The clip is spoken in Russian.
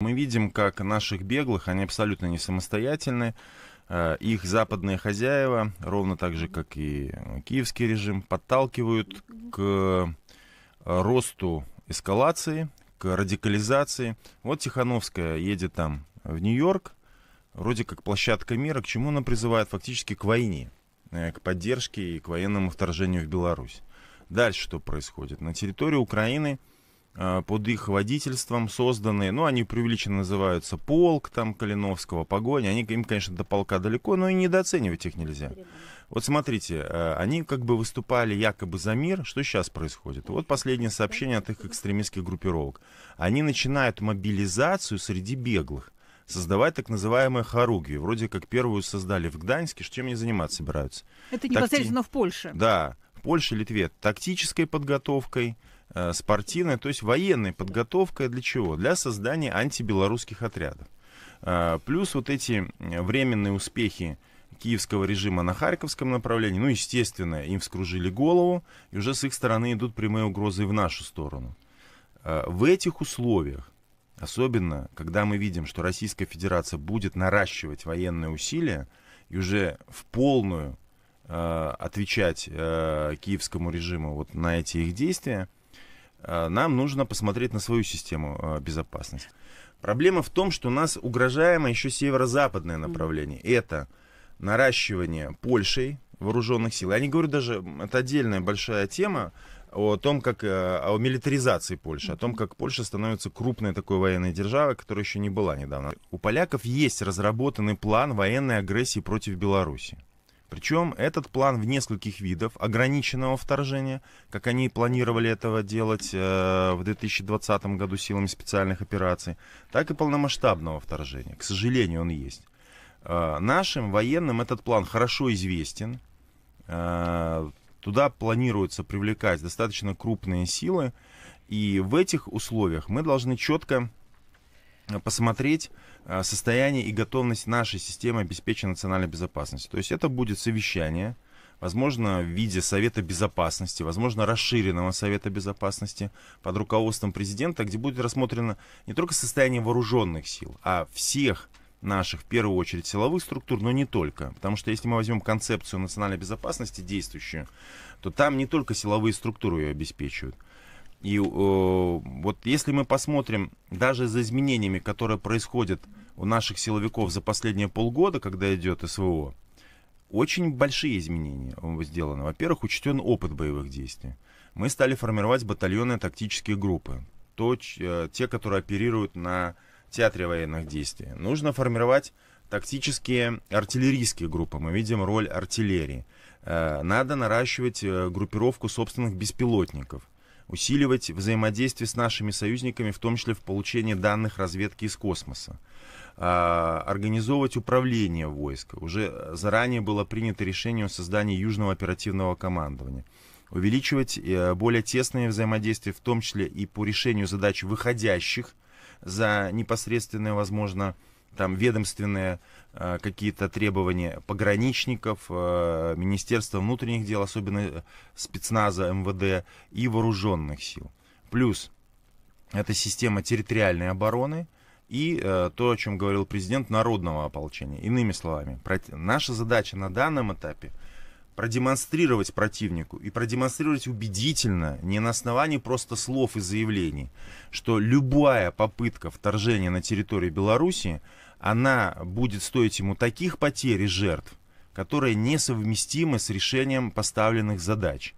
Мы видим, как наших беглых, они абсолютно не самостоятельны, э, их западные хозяева, ровно так же, как и э, киевский режим, подталкивают к э, росту эскалации, к радикализации. Вот Тихановская едет там в Нью-Йорк, вроде как площадка мира, к чему она призывает фактически к войне, к поддержке и к военному вторжению в Беларусь. Дальше что происходит? На территории Украины Э, под их водительством созданы, ну, они преувеличенно называются полк там Калиновского, погоня, они, им, конечно, до полка далеко, но и недооценивать их нельзя. Вот смотрите, э, они как бы выступали якобы за мир, что сейчас происходит? Вот последнее сообщение от их экстремистских группировок. Они начинают мобилизацию среди беглых создавать так называемые хоругви. Вроде как первую создали в Гданьске, чем они заниматься собираются. Это непосредственно Такти... в Польше. Да, в Польше, Литве. Тактической подготовкой, Э, спортивная, то есть военная подготовка для чего? Для создания антибелорусских отрядов. Э, плюс вот эти э, временные успехи киевского режима на Харьковском направлении, ну, естественно, им вскружили голову, и уже с их стороны идут прямые угрозы в нашу сторону. В этих условиях, особенно когда мы видим, что Российская Федерация будет наращивать военные усилия и уже в полную отвечать э, киевскому режиму вот на эти их действия, Э, нам нужно посмотреть на свою систему э, безопасности. Проблема в том, что у нас угрожаемо еще северо-западное направление. Это наращивание Польшей вооруженных сил. Я не говорю даже, это отдельная большая тема о том, как э, о милитаризации Польши, о том, как Польша становится крупной такой военной державой, которая еще не была недавно. У поляков есть разработанный план военной агрессии против Беларуси. Причем этот план в нескольких видов ограниченного вторжения, как они планировали этого делать э, в 2020 году силами специальных операций, так и полномасштабного вторжения. К сожалению, он есть. Э, нашим военным этот план хорошо известен. Э, туда планируется привлекать достаточно крупные силы. И в этих условиях мы должны четко посмотреть э, состояние и готовность нашей системы обеспечения национальной безопасности. То есть это будет совещание, возможно, в виде Совета Безопасности, возможно, расширенного Совета Безопасности под руководством президента, где будет рассмотрено не только состояние вооруженных сил, а всех наших, в первую очередь, силовых структур, но не только. Потому что если мы возьмем концепцию национальной безопасности действующую, то там не только силовые структуры ее обеспечивают – и э, вот если мы посмотрим даже за изменениями, которые происходят у наших силовиков за последние полгода, когда идет СВО, очень большие изменения сделаны. Во-первых, учтен опыт боевых действий. Мы стали формировать батальоны тактические группы, то, э, те, которые оперируют на театре военных действий. Нужно формировать тактические артиллерийские группы. Мы видим роль артиллерии. Э, надо наращивать э, группировку собственных беспилотников – усиливать взаимодействие с нашими союзниками, в том числе в получении данных разведки из космоса, а, организовывать управление войск. Уже заранее было принято решение о создании Южного оперативного командования увеличивать э, более тесное взаимодействие, в том числе и по решению задач выходящих за непосредственное, возможно, там ведомственные э, какие-то требования пограничников, э, Министерства внутренних дел, особенно э, спецназа МВД и вооруженных сил. Плюс это система территориальной обороны и то, о чем говорил президент, народного ополчения. Иными словами, наша задача на данном этапе – продемонстрировать противнику и продемонстрировать убедительно, не на основании просто слов и заявлений, что любая попытка вторжения на территорию Беларуси, она будет стоить ему таких потерь и жертв, которые несовместимы с решением поставленных задач.